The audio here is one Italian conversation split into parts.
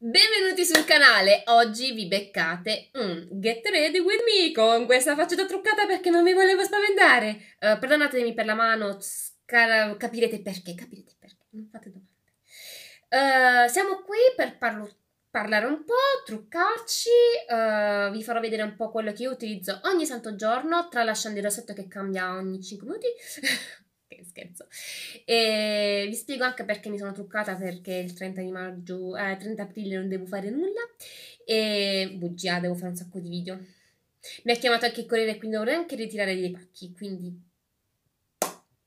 Benvenuti sul canale, oggi vi beccate un Get Ready With Me con questa faccetta truccata perché non mi volevo spaventare. Uh, perdonatemi per la mano, capirete perché, capirete perché, non fate domande. Uh, siamo qui per parlare un po', truccarci, uh, vi farò vedere un po' quello che io utilizzo ogni santo giorno, tralasciando il rossetto che cambia ogni 5 minuti. che scherzo. E ehm, vi spiego anche perché mi sono truccata perché il 30 di maggio, eh, 30 aprile non devo fare nulla e ehm, bugia, devo fare un sacco di video. Mi ha chiamato anche il corriere quindi dovrei anche ritirare dei pacchi, quindi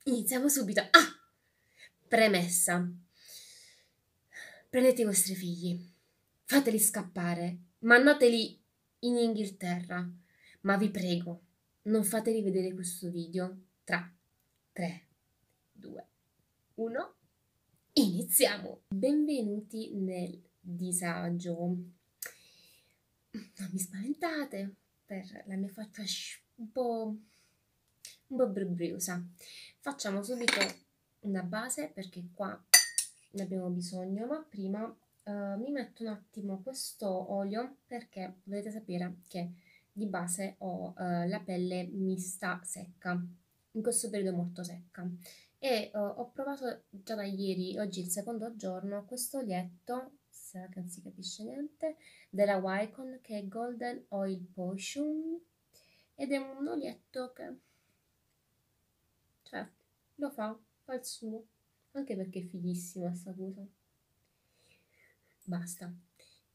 iniziamo subito. Ah! Premessa. Prendete i vostri figli, fateli scappare, mandateli in Inghilterra, ma vi prego, non fateli vedere questo video tra 3, 2, 1. Iniziamo! Benvenuti nel disagio. Non mi spaventate per la mia faccia un po', un po brubriosa. Facciamo subito una base perché qua ne abbiamo bisogno, ma prima uh, mi metto un attimo questo olio perché dovete sapere che di base ho uh, la pelle mista secca, in questo periodo molto secca e uh, ho provato già da ieri, oggi il secondo giorno, questo olietto, sarà che non si capisce niente, della Wycon che è Golden Oil Potion ed è un olietto che cioè lo fa, fa il suo, anche perché è fighissimo sta cosa. Basta.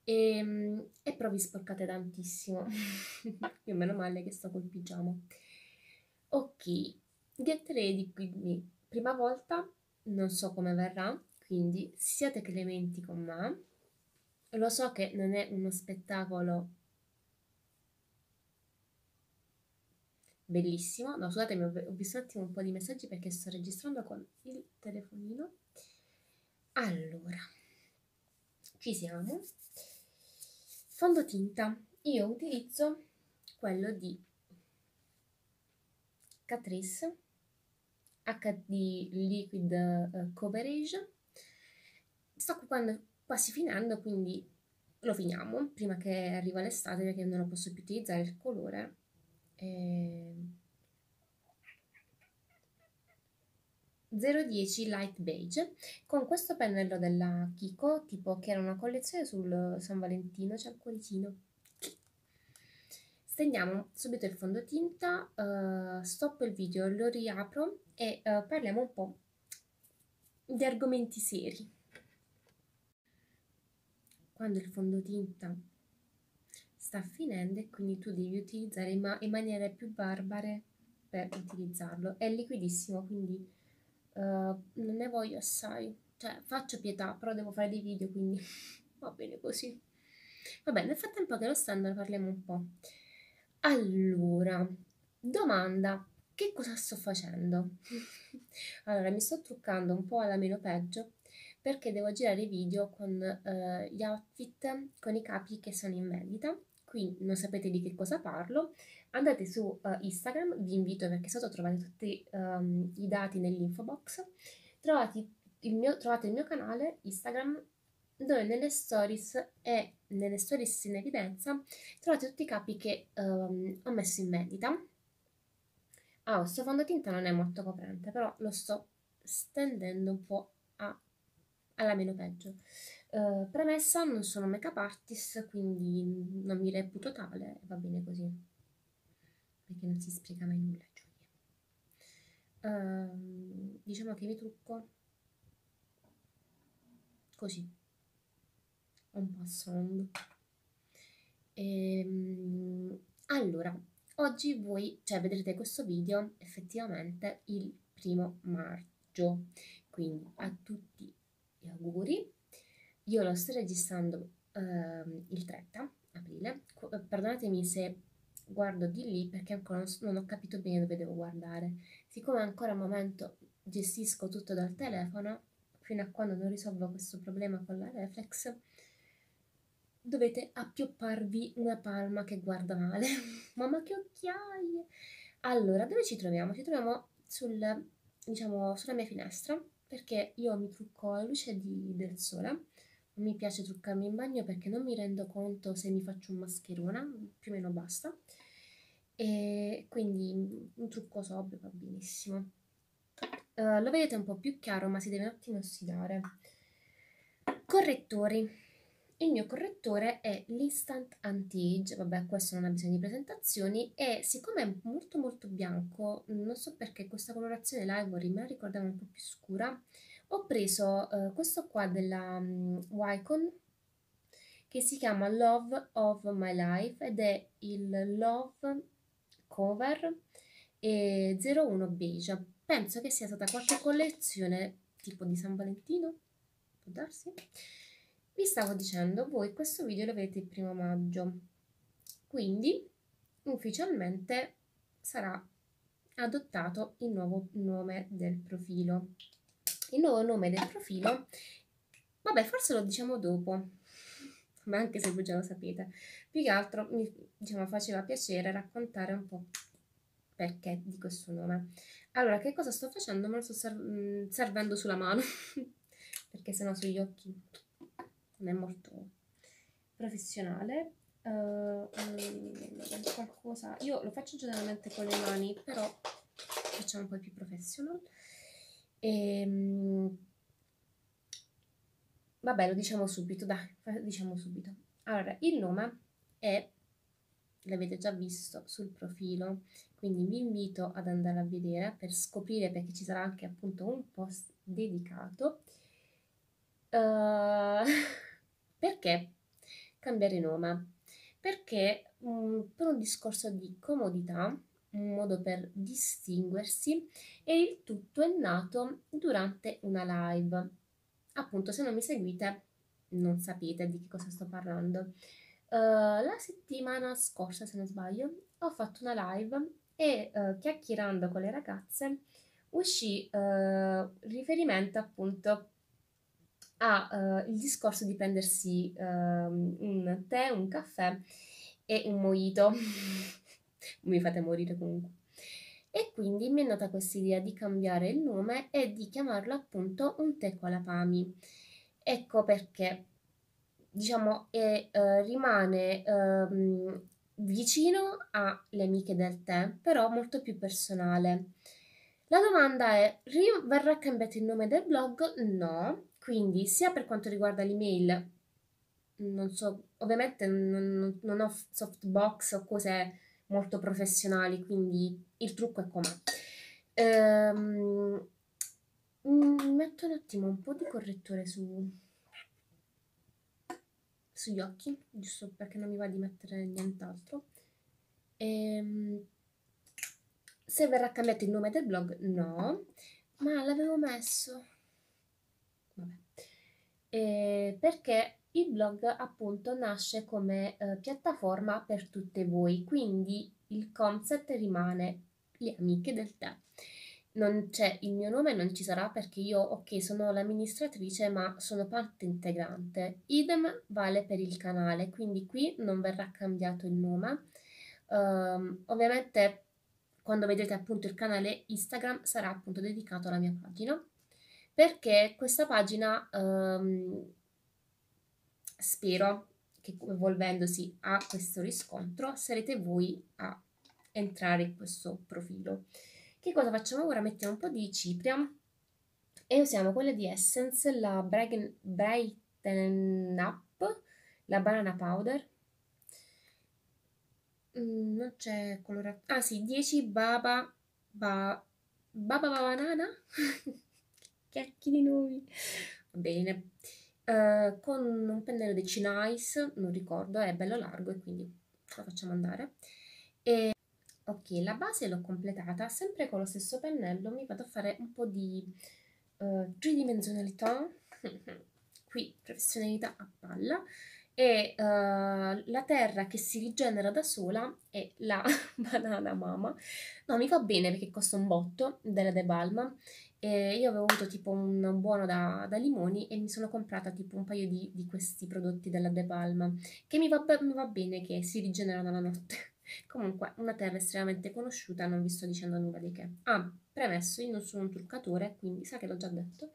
Ehm, e, e però vi sporcate tantissimo. più o meno male che sto col pigiama. Ok, get ready with me prima volta non so come verrà, quindi siate clementi con me. Lo so che non è uno spettacolo bellissimo. No, scusatemi, ho visto un attimo un po' di messaggi perché sto registrando con il telefonino. Allora, ci siamo. Fondotinta. Io utilizzo quello di Catrice HD Liquid eh, Coverage. Sto quando, quasi finendo, quindi lo finiamo prima che arriva l'estate perché non lo posso più utilizzare il colore. E... Ehm, 010 Light Beige con questo pennello della Kiko, tipo che era una collezione sul San Valentino, c'è il cuoricino Stendiamo subito il fondotinta, uh, eh, stoppo il video, lo riapro e uh, parliamo un po' di argomenti seri. Quando il fondotinta sta finendo e quindi tu devi utilizzare in, ma- in maniere più barbare per utilizzarlo. È liquidissimo, quindi uh, non ne voglio assai. Cioè, faccio pietà, però devo fare dei video, quindi va bene così. Vabbè, nel frattempo che lo stanno parliamo un po'. Allora, domanda, che cosa sto facendo? allora, mi sto truccando un po' alla meno peggio perché devo girare video con eh, gli outfit, con i capi che sono in vendita. Qui non sapete di che cosa parlo. Andate su eh, Instagram, vi invito perché sotto trovate tutti ehm, i dati nell'info box. Trovate il, mio, trovate il mio canale Instagram dove nelle stories e nelle stories in evidenza trovate tutti i capi che um, ho messo in vendita. Ah, questo fondotinta non è molto coprente, però lo sto stendendo un po' a, alla meno peggio. Uh, premessa, non sono make-up artist, quindi non mi reputo tale, va bene così, perché non si spiega mai nulla, Uh, diciamo che mi trucco così un passando. Ehm, allora, oggi voi, cioè vedrete questo video effettivamente il primo maggio, quindi a tutti gli auguri. Io lo sto registrando ehm, il 30 aprile, perdonatemi se guardo di lì perché ancora non, non ho capito bene dove devo guardare. Siccome ancora al momento gestisco tutto dal telefono, fino a quando non risolvo questo problema con la reflex, dovete appiopparvi una palma che guarda male. Mamma che occhiaie! Allora, dove ci troviamo? Ci troviamo sul, diciamo, sulla mia finestra, perché io mi trucco la luce di, del sole. Non Mi piace truccarmi in bagno perché non mi rendo conto se mi faccio un mascherona, più o meno basta. E quindi un trucco sobrio va benissimo. Uh, lo vedete un po' più chiaro, ma si deve un attimo ossidare. Correttori il mio correttore è l'Instant Anti-Age, vabbè questo non ha bisogno di presentazioni e siccome è molto molto bianco, non so perché questa colorazione livery me la ricordava un po' più scura, ho preso eh, questo qua della um, mm, Wycon che si chiama Love of My Life ed è il Love Cover 01 Beige. Penso che sia stata qualche collezione tipo di San Valentino, può darsi? vi stavo dicendo, voi questo video lo vedete il primo maggio, quindi ufficialmente sarà adottato il nuovo nome del profilo. Il nuovo nome del profilo, vabbè forse lo diciamo dopo, ma anche se voi già lo sapete, più che altro mi diciamo, faceva piacere raccontare un po' perché di questo nome. Allora, che cosa sto facendo? Me lo sto serv mm, servendo sulla mano, perché sennò sugli occhi non è molto professionale. Uh, qualcosa io lo faccio generalmente con le mani però facciamo un po' più professional e ehm, vabbè lo diciamo subito dai diciamo subito allora il nome è l'avete già visto sul profilo quindi vi invito ad andare a vedere per scoprire perché ci sarà anche appunto un post dedicato uh, Perché cambiare nome? Perché mh, mm, per un discorso di comodità, un modo per distinguersi e il tutto è nato durante una live. Appunto, se non mi seguite, non sapete di che cosa sto parlando. Uh, la settimana scorsa, se non sbaglio, ho fatto una live e uh, chiacchierando con le ragazze uscì uh, riferimento appunto ha uh, il discorso di prendersi uh, un tè, un caffè e un mojito. mi fate morire comunque. E quindi mi è nata questa idea di cambiare il nome e di chiamarlo appunto un tè con la pami. Ecco perché, diciamo, è, uh, rimane um, vicino alle amiche del tè, però molto più personale. La domanda è, verrà cambiato il nome del blog? No, quindi, sia per quanto riguarda l'email, non so, ovviamente non, non ho softbox o cose molto professionali, quindi il trucco è com'è. Ehm, mm, metto un attimo un po' di correttore su, sugli occhi, giusto perché non mi va di mettere nient'altro. Ehm, se verrà cambiato il nome del blog, no, ma l'avevo messo eh, perché il blog appunto nasce come eh, piattaforma per tutte voi, quindi il concept rimane le amiche del tè. Non c'è il mio nome, non ci sarà perché io, ok, sono l'amministratrice, ma sono parte integrante. Idem vale per il canale, quindi qui non verrà cambiato il nome. Um, ovviamente quando vedrete appunto il canale Instagram sarà appunto dedicato alla mia pagina perché questa pagina ehm, spero che evolvendosi a questo riscontro sarete voi a entrare in questo profilo. Che cosa facciamo ora? Mettiamo un po' di cipria e usiamo quella di Essence, la Brighten Up, la Banana Powder. Mm, non c'è colorazione. Ah sì, 10 Baba... Ba, baba Banana? cacchi di nomi. Va bene. Uh, con un pennello di Cinice, non ricordo, è bello largo e quindi lo facciamo andare. E, ok, la base l'ho completata, sempre con lo stesso pennello mi vado a fare un po' di uh, tridimensionalità, qui professionalità a palla, e uh, la terra che si rigenera da sola è la banana mama. No, mi va bene perché costa un botto della De Balma e io avevo avuto tipo un buono da, da, limoni e mi sono comprata tipo un paio di, di questi prodotti della De Palma, che mi va, mi va bene che si rigenerano la notte. Comunque, una terra estremamente conosciuta, non vi sto dicendo nulla di che. Ah, premesso, io non sono un truccatore, quindi sa che l'ho già detto.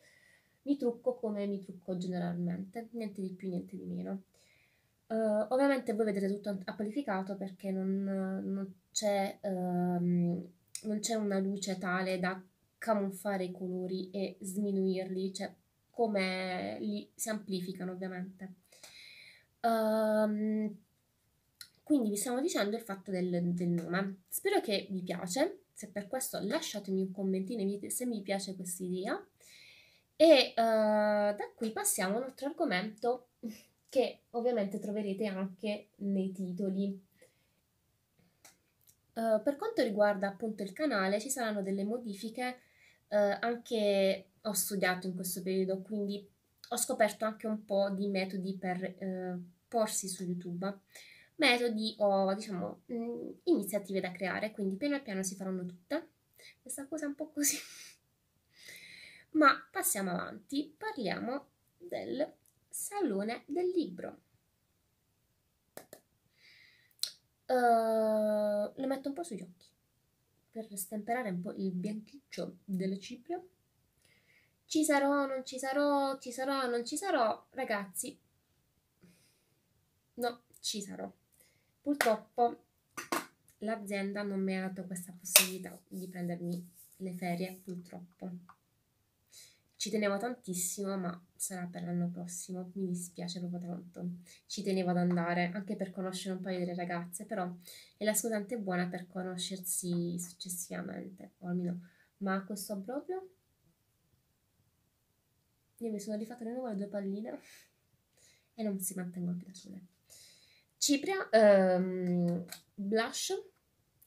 Mi trucco come mi trucco generalmente, niente di più, niente di meno. Uh, ovviamente voi vedrete tutto amplificato perché non, non c'è um, una luce tale da camuffare i colori e sminuirli, cioè come li si amplificano ovviamente. Um, quindi vi stiamo dicendo il fatto del, del, nome. Spero che vi piace, se per questo lasciatemi un commentino se mi piace questa idea. E uh, da qui passiamo ad un altro argomento che ovviamente troverete anche nei titoli. Uh, per quanto riguarda appunto il canale ci saranno delle modifiche eh, anche ho studiato in questo periodo, quindi ho scoperto anche un po' di metodi per eh, porsi su YouTube, metodi o diciamo mh, mm, iniziative da creare, quindi piano piano si faranno tutte. Questa cosa è un po' così. Ma passiamo avanti, parliamo del salone del libro. Uh, lo metto un po' sugli occhi per stemperare un po' il bianchiccio delle ciprio. Ci sarò, non ci sarò, ci sarò, non ci sarò, ragazzi. No, ci sarò. Purtroppo l'azienda non mi ha dato questa possibilità di prendermi le ferie, purtroppo. Ci tenevo tantissimo, ma sarà per l'anno prossimo, mi dispiace proprio tanto. Ci tenevo ad andare, anche per conoscere un paio delle ragazze, però è la scusante buona per conoscersi successivamente, o almeno. Ma questo proprio? Io mi sono rifatta di nuovo le due palline e non si mantengono più da sole. Cipria, um, blush,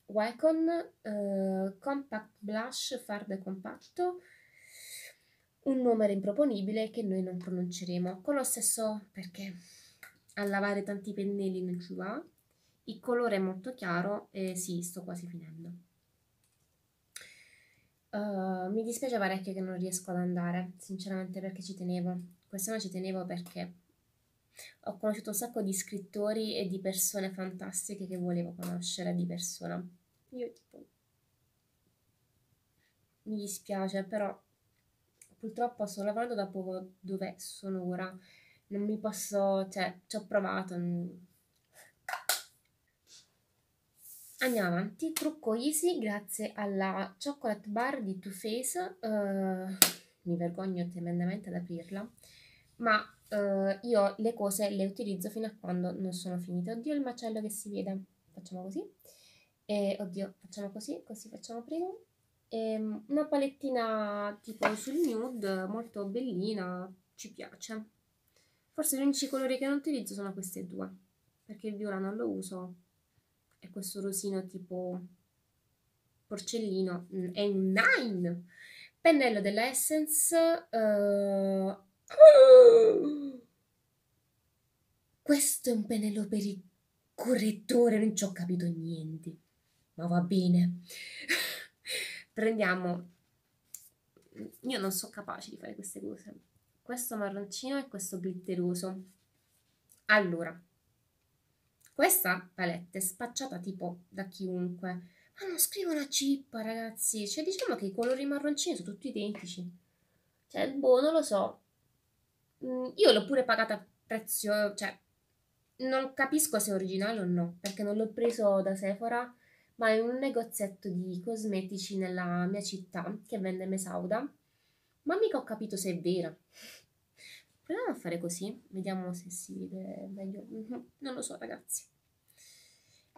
Wycon, uh, eh, compact blush, farbe compatto, un numero improponibile che noi non pronunceremo. Con lo stesso perché a lavare tanti pennelli non ci va, il colore è molto chiaro e sì, sto quasi finendo. Uh, mi dispiace parecchio che non riesco ad andare, sinceramente perché ci tenevo. Quest'anno ci tenevo perché ho conosciuto un sacco di scrittori e di persone fantastiche che volevo conoscere di persona. Io tipo... Mi dispiace, però purtroppo sto lavorando da poco dove sono ora, non mi posso, cioè ci ho provato. Andiamo avanti, trucco easy grazie alla chocolate bar di Too Faced, uh, mi vergogno tremendamente ad aprirla, ma uh, io le cose le utilizzo fino a quando non sono finite. Oddio il macello che si vede, facciamo così, e oddio facciamo così, così facciamo prima. Ehm, una palettina tipo sul nude, molto bellina, ci piace. Forse gli unici colori che non utilizzo sono questi due, perché il viola non lo uso. E questo rosino tipo porcellino mm, è un 9. Pennello della Essence. Uh... Questo è un pennello per il correttore, non ci ho capito niente. Ma va bene. prendiamo, io non sono capace di fare queste cose, questo marroncino e questo glitteroso. Allora, questa palette è spacciata tipo da chiunque, ma non scrivo una cippa ragazzi, cioè diciamo che i colori marroncini sono tutti identici, cioè boh non lo so, mm, io l'ho pure pagata a prezzo, cioè non capisco se è originale o no, perché non l'ho preso da Sephora, ma in un negozietto di cosmetici nella mia città che vende mesauda. Ma mica ho capito se è vera. Proviamo a fare così, vediamo se si vede meglio. Mhm, non lo so, ragazzi.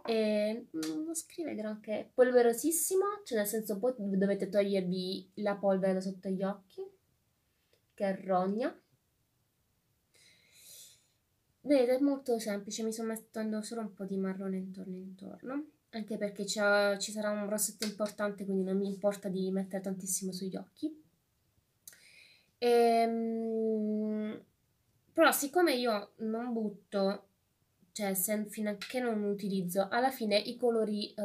E mm, non scrive granché. Polverosissimo, cioè nel senso poi dovete togliervi la polvere da sotto gli occhi, che è rogna. Vedete, è molto semplice, mi sto mettendo solo un po' di marrone intorno intorno anche perché ci sarà un rossetto importante, quindi non mi importa di mettere tantissimo sugli occhi. Ehm, però siccome io non butto, cioè se, fino a che non utilizzo, alla fine i colori uh,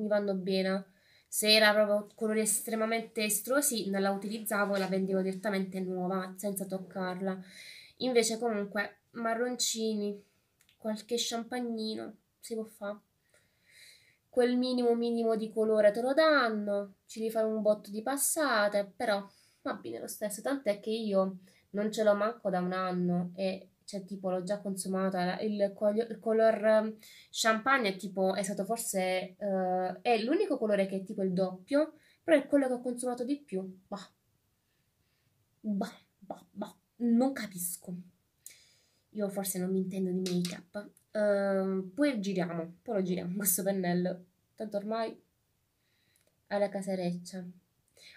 mi vanno bene. Se era proprio colori estremamente estruosi non la utilizzavo e la vendevo direttamente nuova, senza toccarla. Invece comunque marroncini, qualche champagnino, si può fare quel minimo minimo di colore te lo danno, ci devi un botto di passate, però va bene lo stesso, tant'è che io non ce l'ho manco da un anno e cioè tipo l'ho già consumata, il, il color ehm, champagne è tipo, è stato forse, uh, è l'unico colore che è tipo il doppio, però è quello che ho consumato di più, bah, bah, bah, bah. non capisco, io forse non mi intendo di make up, Um, poi giriamo, poi lo giriamo questo pennello, tanto ormai alla casereccia.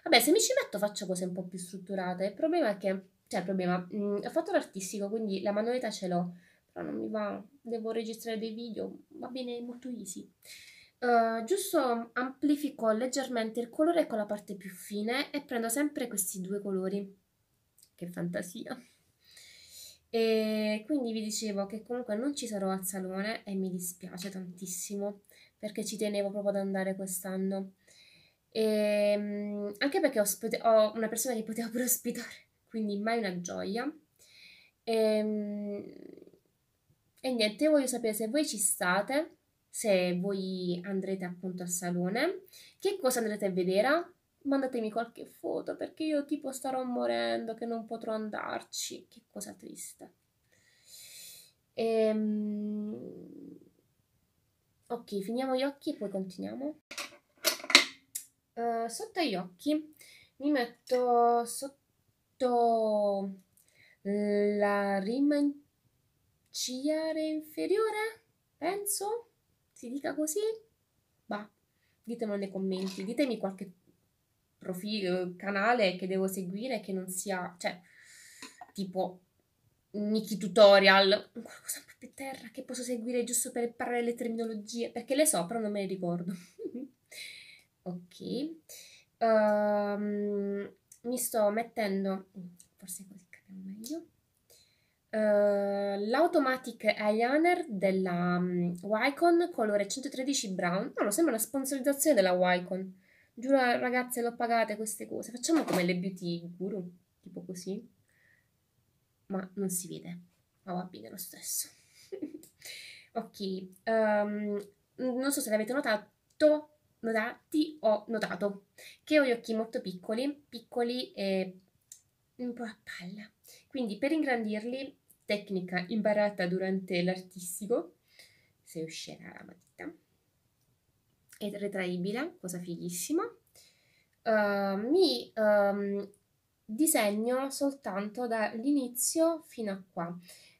Vabbè, se mi ci metto faccio cose un po' più strutturate, il problema è che, cioè il problema, mh, mm, ho fatto l'artistico, quindi la manualità ce l'ho, però non mi va, devo registrare dei video, va bene, è molto easy. Uh, giusto amplifico leggermente il colore con la parte più fine e prendo sempre questi due colori. Che fantasia! E quindi vi dicevo che comunque non ci sarò al salone e mi dispiace tantissimo perché ci tenevo proprio ad andare quest'anno. E, ehm, anche perché ho, ho, una persona che potevo pure ospitare, quindi mai una gioia. E, ehm, e niente, voglio sapere se voi ci state, se voi andrete appunto al salone, che cosa andrete a vedere, mandatemi qualche foto perché io tipo starò morendo, che non potrò andarci, che cosa triste. Ehm... Ok, finiamo gli occhi e poi continuiamo. Uh, sotto gli occhi mi metto sotto la rimanciare inferiore, penso si dica così. ma ditemelo nei commenti, ditemi qualche profilo, eh, canale che devo seguire che non sia, cioè, tipo Niki Tutorial, qualcosa proprio per terra che posso seguire giusto per imparare le terminologie, perché le so, però non me le ricordo. ok. Um, mi sto mettendo, forse così capiamo meglio, uh, l'Automatic Eyeliner della um, mm, Wycon colore 113 Brown. No, no, sembra una sponsorizzazione della Wycon. Giuro ragazze, l'ho pagate queste cose. Facciamo come le beauty guru, tipo così. Ma non si vede, ma va bene lo stesso. ok, um, non so se l'avete notato, notati ho notato che ho gli occhi molto piccoli, piccoli e un po' a palla. Quindi per ingrandirli, tecnica imparata durante l'artistico, se uscirà la matita, e retraibile, cosa fighissima. Uh, mi um, disegno soltanto dall'inizio fino a qua.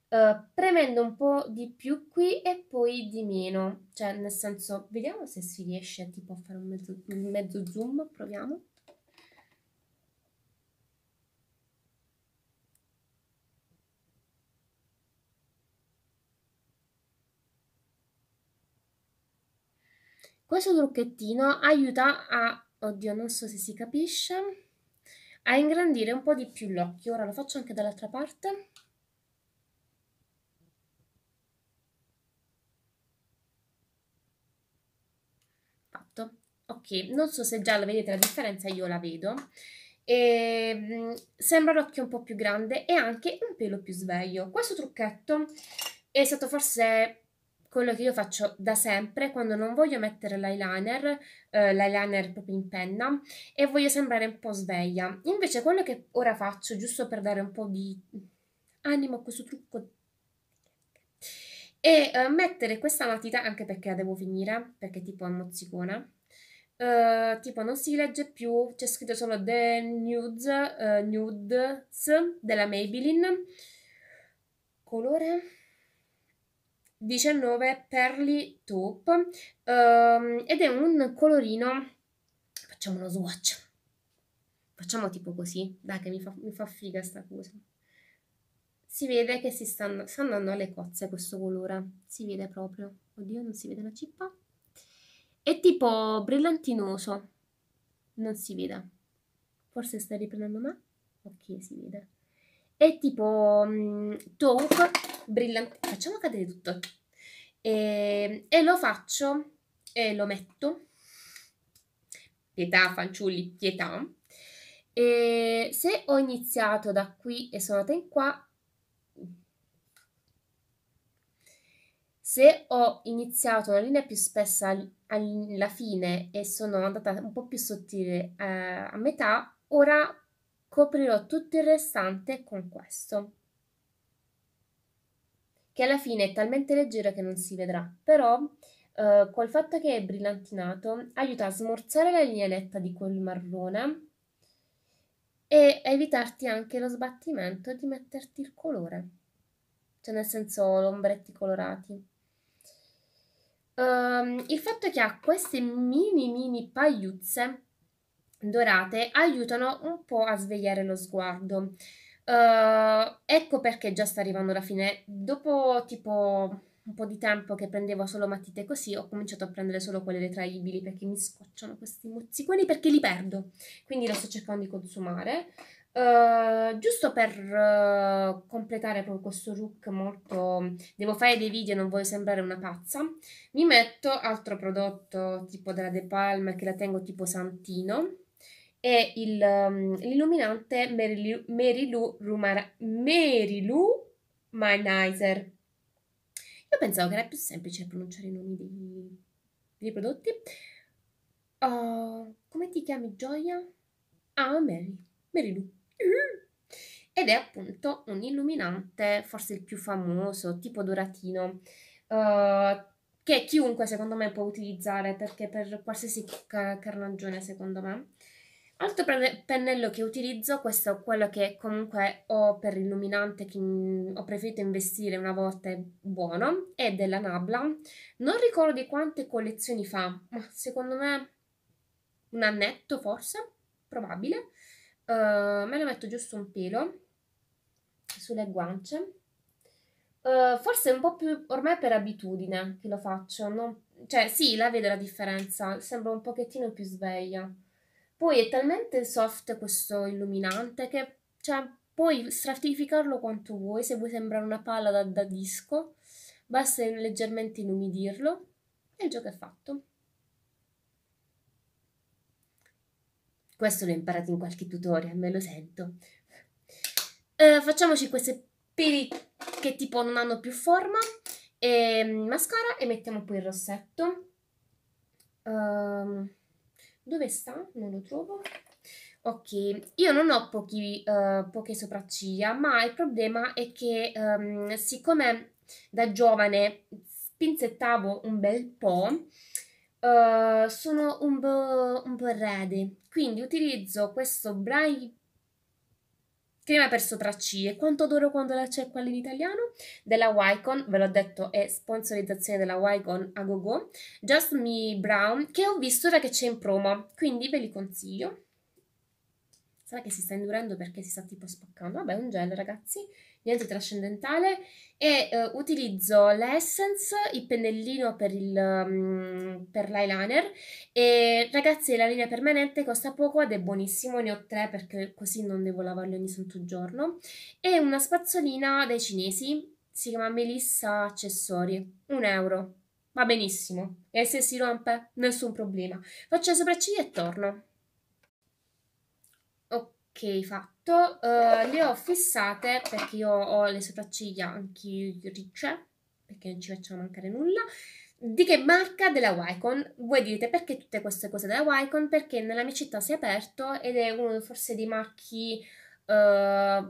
Uh, premendo un po' di più qui e poi di meno, cioè nel senso, vediamo se si riesce tipo a fare un mezzo, un mezzo zoom, proviamo. Questo trucchettino aiuta a, oddio non so se si capisce, a ingrandire un po' di più l'occhio. Ora lo faccio anche dall'altra parte. Fatto. Ok, non so se già lo vedete la differenza, io la vedo. E, ehm, sembra l'occhio un po' più grande e anche un pelo più sveglio. Questo trucchetto è stato forse quello che io faccio da sempre quando non voglio mettere l'eyeliner, eh, l'eyeliner proprio in penna e voglio sembrare un po' sveglia. Invece quello che ora faccio, giusto per dare un po' di animo a questo trucco è eh, mettere questa matita anche perché la devo finire, perché tipo è mozzicona. Uh, tipo non si legge più, c'è scritto solo The Nudes, uh, Nudes della Maybelline. Colore 19 Perli Taupe um, ed è un colorino, facciamo uno swatch, facciamo tipo così, dai che mi fa, mi fa figa sta cosa. Si vede che si stanno, sta andando alle cozze questo colore, si vede proprio, oddio non si vede la cippa, è tipo brillantinoso, non si vede, forse sta riprendendo me, ok si vede, è tipo um, taupe brillante. Facciamo cadere tutto. E, ehm, e lo faccio e lo metto. Pietà, fanciulli, pietà. E se ho iniziato da qui e sono andata in qua, se ho iniziato una linea più spessa alla fine e sono andata un po' più sottile eh, a metà, ora coprirò tutto il restante con questo che alla fine è talmente leggera che non si vedrà, però eh, col fatto che è brillantinato aiuta a smorzare la linea netta di quel marrone e a evitarti anche lo sbattimento di metterti il colore, cioè nel senso l'ombretti colorati. Um, il fatto che ha queste mini mini pagliuzze dorate aiutano un po' a svegliare lo sguardo. Uh, ecco perché già sta arrivando la fine. Dopo tipo un po' di tempo che prendevo solo matite così, ho cominciato a prendere solo quelle retraibili perché mi scocciano questi mozziconi perché li perdo. Quindi lo sto cercando di consumare. Uh, giusto per uh, completare proprio questo look molto devo fare dei video non voglio sembrare una pazza mi metto altro prodotto tipo della De Palma che la tengo tipo santino è il, um, l'illuminante Mary Lou, Mary Lou, Rumara, Io pensavo che era più semplice pronunciare i nomi dei, dei prodotti. Uh, come ti chiami Gioia? Ah, Mary. Mary Lou. Uh-huh. Ed è appunto un illuminante, forse il più famoso, tipo doratino. Uh, che chiunque secondo me può utilizzare perché per qualsiasi carnagione secondo me Altro pennello che utilizzo, questo è quello che comunque ho per illuminante che mm, ho preferito investire una volta è buono, è della Nabla. Non ricordo di quante collezioni fa, ma secondo me un annetto forse, probabile. Uh, me lo metto giusto un pelo sulle guance. Uh, forse un po' più ormai per abitudine che lo faccio, non... cioè sì, la vedo la differenza, sembra un pochettino più sveglia. Poi è talmente soft questo illuminante che cioè, puoi stratificarlo quanto vuoi, se vuoi sembrare una palla da, da disco, basta leggermente inumidirlo e il gioco è fatto. Questo l'ho imparato in qualche tutorial, me lo sento. Eh, facciamoci queste peli che tipo non hanno più forma, e ehm, mascara e mettiamo poi il rossetto. Um, dove sta? Non lo trovo. Ok, io non ho pochi, uh, poche sopracciglia, ma il problema è che um, siccome da giovane spinzettavo un bel po', uh, sono un po', un po' rade, quindi utilizzo questo Bright Crema per sopracciglia, quanto odoro quando la c'è quella in italiano? Della Wycon, ve l'ho detto, è sponsorizzazione della Wycon a go Just Me Brown, che ho visto ora che c'è in promo, quindi ve li consiglio. Sarà che si sta indurendo perché si sta tipo spaccando? Vabbè, un gel ragazzi niente trascendentale e eh, utilizzo l'Essence, il pennellino per, il, um, per l'eyeliner e ragazzi la linea permanente costa poco ed è buonissimo, ne ho tre perché così non devo lavarli ogni santo giorno e una spazzolina dai cinesi, si chiama Melissa Accessori, un euro, va benissimo e se si rompe nessun problema, faccio le sopracciglia e torno. Ok, fatto tutto uh, le ho fissate perché io ho le sopracciglia anche ricce perché non ci facciamo mancare nulla di che marca della Wicon? Voi direte perché tutte queste cose della Wicon? Perché nella mia città si è aperto ed è uno forse dei marchi uh,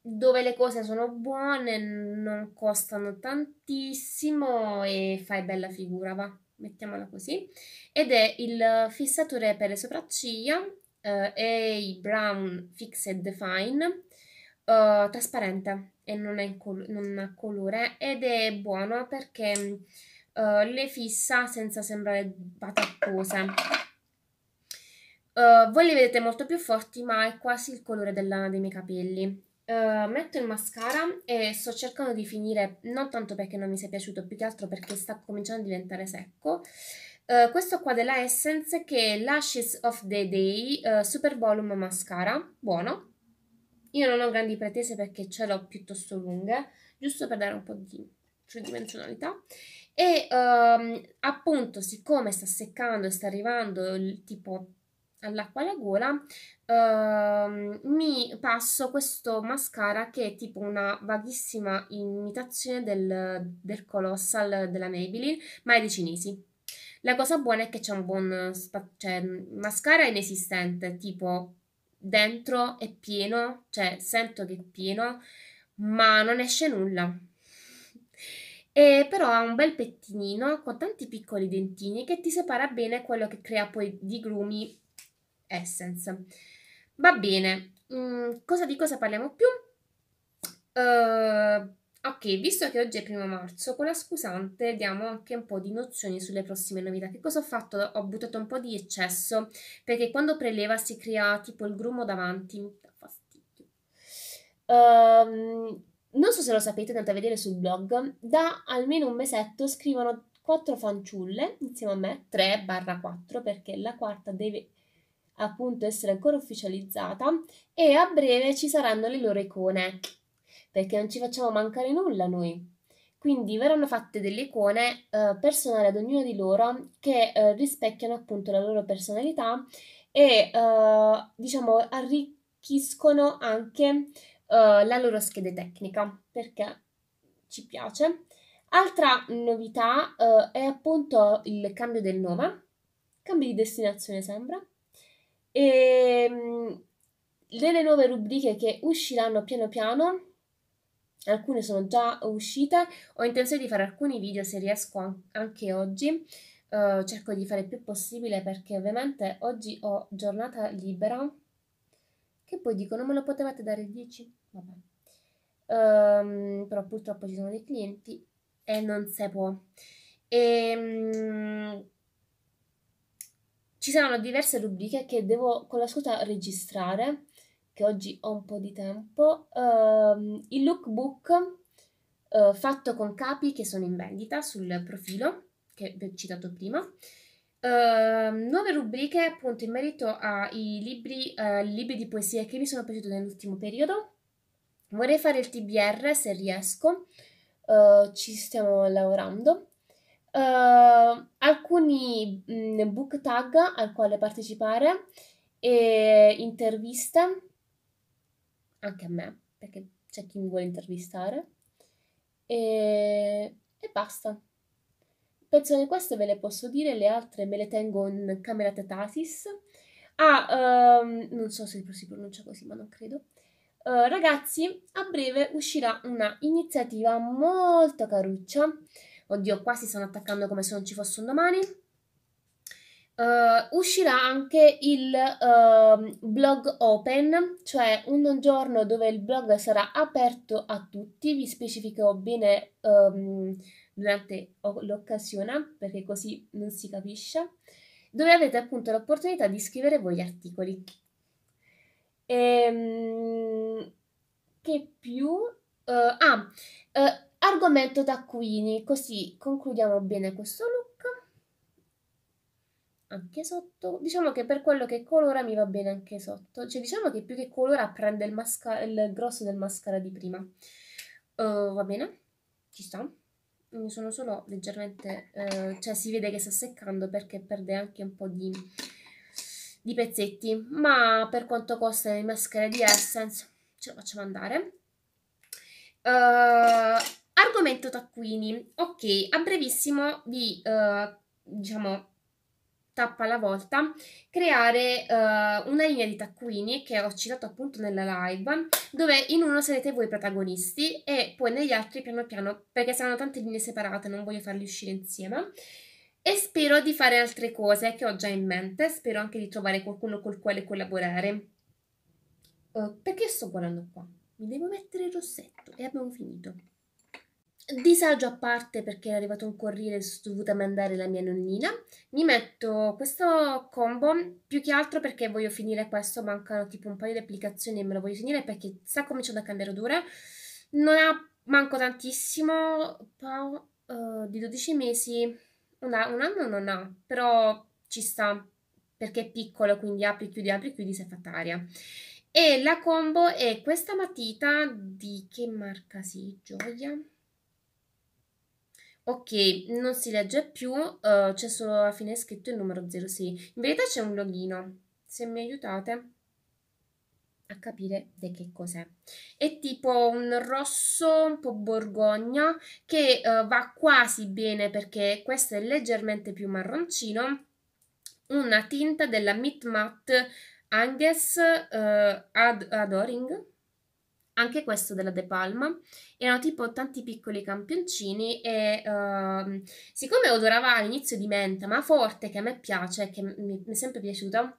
dove le cose sono buone, non costano tantissimo e fai bella figura, va, mettiamola così. Ed è il fissatore per le sopracciglia uh, Brown Fixed Define uh, trasparente e non, è col- non ha colore ed è buono perché uh, le fissa senza sembrare pataccose. Uh, voi le vedete molto più forti ma è quasi il colore della, dei miei capelli. Uh, metto il mascara e sto cercando di finire, non tanto perché non mi sia piaciuto, più che altro perché sta cominciando a diventare secco eh, questo qua della Essence che è Lashes of the Day uh, Super Volume Mascara, buono. Io non ho grandi pretese perché ce l'ho piuttosto lunghe, giusto per dare un po' di tridimensionalità. E um, appunto, siccome sta seccando e sta arrivando il tipo all'acqua alla gola, uh, mi passo questo mascara che è tipo una vaghissima imitazione del, del Colossal della Maybelline, ma è di cinesi. La cosa buona è che c'è un buon spa- cioè, mascara inesistente, tipo dentro è pieno, cioè sento che è pieno, ma non esce nulla. E però ha un bel pettinino con tanti piccoli dentini che ti separa bene quello che crea poi di grumi essence. Va bene, mm, cosa di cosa parliamo più? Uh, Ok, visto che oggi è primo marzo, con la scusante diamo anche un po' di nozioni sulle prossime novità. Che cosa ho fatto? Ho buttato un po' di eccesso, perché quando preleva si crea tipo il grumo davanti, mi dà fastidio. Um, non so se lo sapete, andate a vedere sul blog, da almeno un mesetto scrivono quattro fanciulle, insieme a me, 3 barra 4, perché la quarta deve appunto essere ancora ufficializzata, e a breve ci saranno le loro icone perché non ci facciamo mancare nulla noi. Quindi verranno fatte delle icone eh, personali ad ognuno di loro che eh, rispecchiano appunto la loro personalità e eh, diciamo arricchiscono anche eh, la loro scheda tecnica perché ci piace. Altra novità eh, è appunto il cambio del nome, cambio di destinazione sembra. E, ehm, delle nuove rubriche che usciranno piano piano alcune sono già uscite, ho intenzione di fare alcuni video se riesco anche oggi, uh, cerco di fare il più possibile perché ovviamente oggi ho giornata libera, che poi dico non me lo potevate dare il 10? Vabbè. Um, però purtroppo ci sono dei clienti e non se può. E, um, ci saranno diverse rubriche che devo con la scusa registrare che oggi ho un po' di tempo, uh, il lookbook uh, fatto con capi che sono in vendita sul profilo che vi ho citato prima. Uh, nuove rubriche appunto in merito ai libri, libri di poesia che mi sono piaciuti nell'ultimo periodo. Vorrei fare il TBR se riesco, eh, ci stiamo lavorando. Ehm, alcuni mh, mm, book tag al quale partecipare e interviste anche a me, perché c'è chi mi vuole intervistare. E, e basta. Penso che queste ve le posso dire, le altre me le tengo in camera tetasis. Ah, um, non so se si pronuncia così, ma non credo. Uh, ragazzi, a breve uscirà una iniziativa molto caruccia. Oddio, qua si stanno attaccando come se non ci fosse un domani. Uh, uscirà anche il uh, blog open, cioè un giorno dove il blog sarà aperto a tutti, vi specificherò bene um, durante l'occasione perché così non si capisce, dove avete appunto l'opportunità di scrivere voi gli articoli. Ehm, che più? Uh, ah, eh, argomento taccuini, così concludiamo bene questo look anche sotto. Diciamo che per quello che colora mi va bene anche sotto. Cioè diciamo che più che colora prende il, masca- il grosso del mascara di prima. Uh, va bene, ci sta. Mi sono solo leggermente... Uh, cioè si vede che sta seccando perché perde anche un po' di, di pezzetti. Ma per quanto costa le maschere di Essence ce la facciamo andare. Uh, argomento taccuini. Ok, a brevissimo vi... diciamo tappa alla volta creare uh, una linea di taccuini che ho citato appunto nella live dove in uno sarete voi protagonisti e poi negli altri piano piano perché saranno tante linee separate non voglio farli uscire insieme e spero di fare altre cose che ho già in mente spero anche di trovare qualcuno col quale collaborare uh, perché sto guardando qua? mi devo mettere il rossetto e abbiamo finito disagio a parte perché è arrivato un corriere e sono dovuta mandare la mia nonnina. Mi metto questo combo più che altro perché voglio finire questo, mancano tipo un paio di applicazioni e me lo voglio finire perché sta cominciando a cambiare odore. Non ha manco tantissimo, pao, uh, eh, di 12 mesi, una, un anno non ha, però ci sta perché è piccolo, quindi apri, chiudi, apri, chiudi, si è fatta aria. E la combo è questa matita di che marca si, Gioia? Ok, non si legge più, uh, c'è solo a fine scritto il numero 06. In verità c'è un loghino, se mi aiutate a capire di che cos'è. È tipo un rosso un po' borgogna che uh, va quasi bene perché questo è leggermente più marroncino, una tinta della Meat Matte Angus uh, Ad Adoring anche questo della De Palma, erano tipo tanti piccoli campioncini e uh, siccome odorava all'inizio di menta, ma forte, che a me piace, che mi, è sempre piaciuta,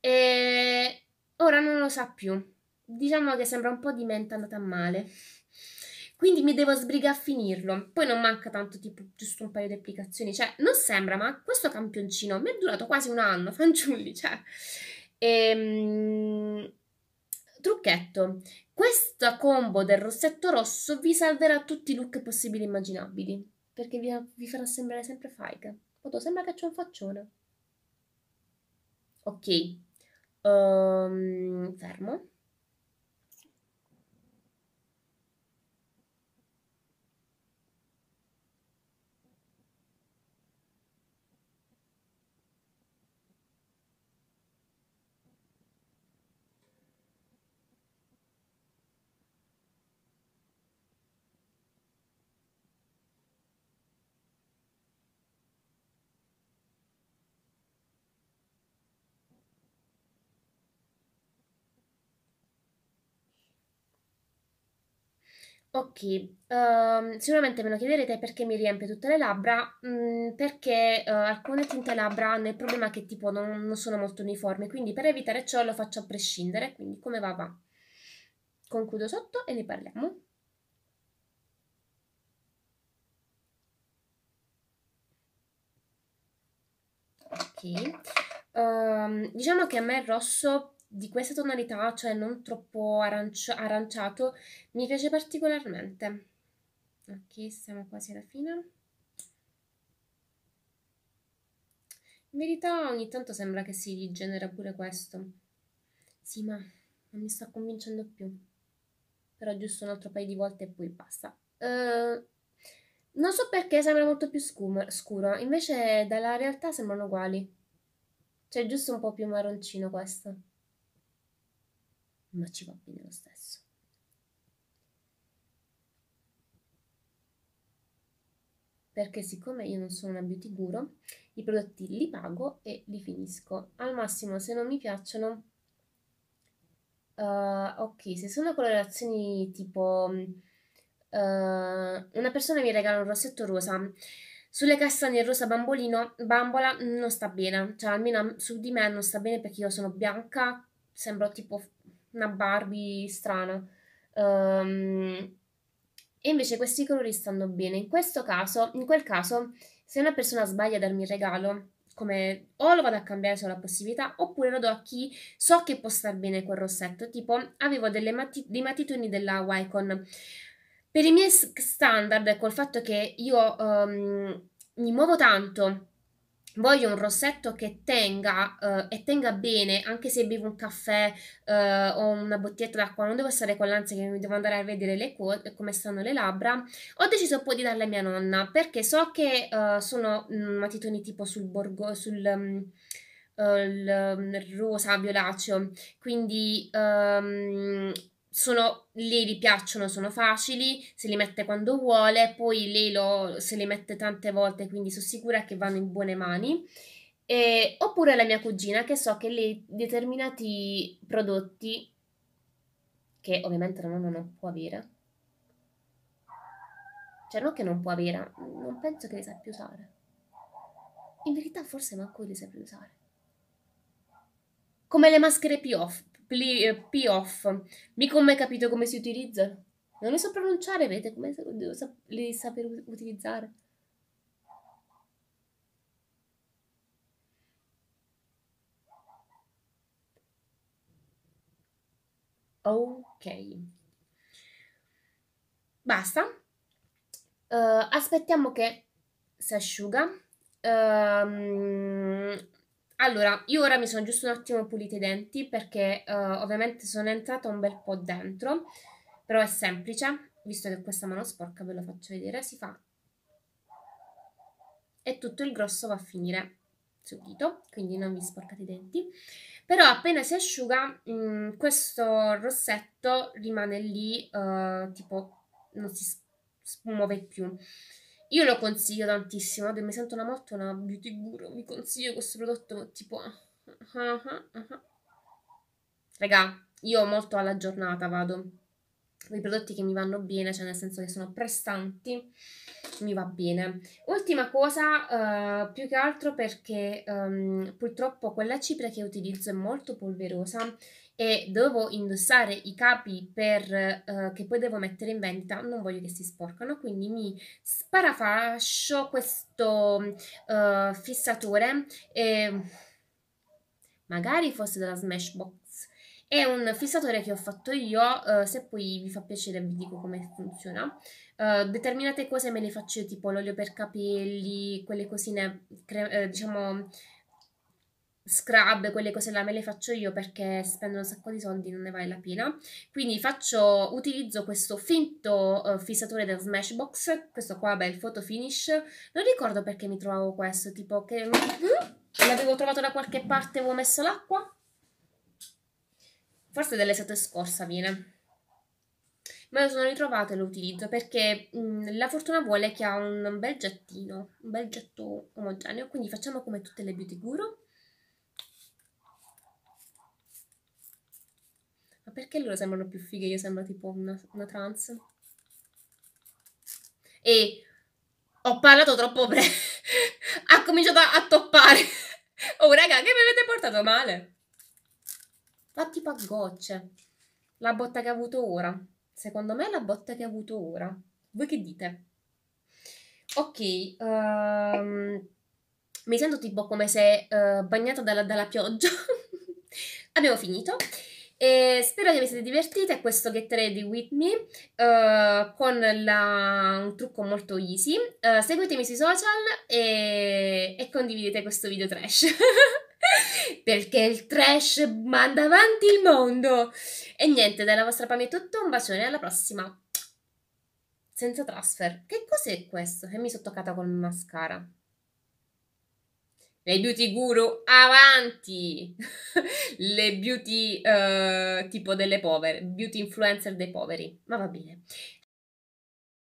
e ora non lo sa più. Diciamo che sembra un po' di menta andata male. Quindi mi devo sbrigare a finirlo. Poi non manca tanto, tipo giusto un paio di applicazioni. Cioè, non sembra, ma questo campioncino mi è durato quasi un anno, fanciulli, cioè. Ehm trucchetto. Questa combo del rossetto rosso vi salverà tutti i look possibili e immaginabili, perché vi, vi farà sembrare sempre faiga. Oddio, sembra che c'è un faccione. Ok, um, fermo. Ok, ehm, sicuramente me lo chiederete perché mi riempie tutte le labbra, mh, mm, perché eh, alcune tinte labbra hanno il problema che tipo non, non, sono molto uniformi, quindi per evitare ciò lo faccio a prescindere, quindi come va va. Concludo sotto e ne parliamo. Ok, ehm, diciamo che a me il rosso di questa tonalità, cioè non troppo arancio, aranciato, mi piace particolarmente. Ok, siamo quasi alla fine. In verità ogni tanto sembra che si rigenera pure questo. Sì, ma non mi sta convincendo più. Però giusto un altro paio di volte e poi basta. Uh, non so perché sembra molto più scuro, invece dalla realtà sembrano uguali. C'è cioè, giusto un po' più marroncino questo ma ci va bene lo stesso. Perché siccome io non sono una beauty guru, i prodotti li pago e li finisco. Al massimo, se non mi piacciono, uh, ok, se sono colorazioni tipo... Uh, una persona mi regala un rossetto rosa, sulle castagne il rosa bambolino, bambola non sta bene, cioè almeno su di me non sta bene perché io sono bianca, sembro tipo una Barbie strana. Um, e invece questi colori stanno bene. In questo caso, in quel caso, se una persona sbaglia a darmi il regalo, come o lo vado a cambiare se ho la possibilità, oppure lo do a chi so che può star bene quel rossetto. Tipo, avevo mati- dei matitoni della Wycon. Per i miei standard, col fatto che io um, mi muovo tanto voglio un rossetto che tenga eh, e tenga bene anche se bevo un caffè eh, o una bottiglietta d'acqua non devo stare con l'ansia che mi devo andare a vedere le co- come stanno le labbra ho deciso poi di darle a mia nonna perché so che eh, sono mm, matitoni tipo sul borgo sul um, uh, il, um, rosa violaceo quindi um, sono, lei gli piacciono, sono facili, se li mette quando vuole, poi lei lo, se li mette tante volte, quindi sono sicura che vanno in buone mani. E, oppure la mia cugina che so che lei determinati prodotti, che ovviamente la nonna non può avere, cioè non che non può avere, non penso che li sappia usare. In verità forse manco li sappia usare. Come le maschere più off, eh, P-off. Mica ho mai capito come si utilizza. Non lo so pronunciare, vedete come devo sap- li saper utilizzare. Ok. Basta. Uh, aspettiamo che si asciuga. Um, allora, io ora mi sono giusto un attimo pulita i denti perché uh, ovviamente sono entrata un bel po' dentro, però è semplice, visto che questa mano sporca ve lo faccio vedere, si fa e tutto il grosso va a finire subito, quindi non vi sporcate i denti. Però appena si asciuga mh, mm, questo rossetto rimane lì, uh, tipo non si muove più. Io lo consiglio tantissimo, mi sento una morte una beauty guru, vi consiglio questo prodotto tipo... Uh Raga, io molto alla giornata vado. I prodotti che mi vanno bene, cioè nel senso che sono prestanti, mi va bene. Ultima cosa, uh, più che altro perché um, purtroppo quella cipria che utilizzo è molto polverosa e devo indossare i capi per, eh, che poi devo mettere in vendita, non voglio che si sporcano, quindi mi sparafascio questo eh, fissatore e magari fosse della Smashbox. È un fissatore che ho fatto io, eh, se poi vi fa piacere vi dico come funziona. Uh, determinate cose me le faccio tipo l'olio per capelli, quelle cosine, eh, diciamo, scrub, quelle cose là me le faccio io perché spendo un sacco di soldi, non ne vale la pena. Quindi faccio, utilizzo questo finto uh, fissatore da Smashbox, questo qua, beh, il photo finish. Non ricordo perché mi trovavo questo, tipo che... Mm, l'avevo trovato da qualche parte, avevo messo l'acqua. Forse dell'estate scorsa viene. Me lo sono ritrovato e lo utilizzo perché mh, mm, la fortuna vuole che ha un bel gettino, un bel getto omogeneo, quindi facciamo come tutte le beauty guru perché loro sembrano più fighe? Io sembro tipo una, una trans. E ho parlato troppo presto. ha cominciato a, a toppare. oh, raga, che mi avete portato male? Fa tipo a gocce. La botta che ha avuto ora. Secondo me è la botta che ha avuto ora. Voi che dite? Ok, um, mi sento tipo come se uh, bagnata dalla, dalla pioggia. Abbiamo finito. E spero che vi siate divertiti a questo Get Ready With Me uh, con la, un trucco molto easy. Uh, seguitemi sui social e, e condividete questo video trash. Perché il trash manda avanti il mondo. E niente, dalla vostra Pam è tutto, un bacione alla prossima. Senza transfer. Che cos'è questo? Che mi sono toccata col mascara le beauty guru avanti, le beauty uh, tipo delle povere, beauty influencer dei poveri, ma va bene.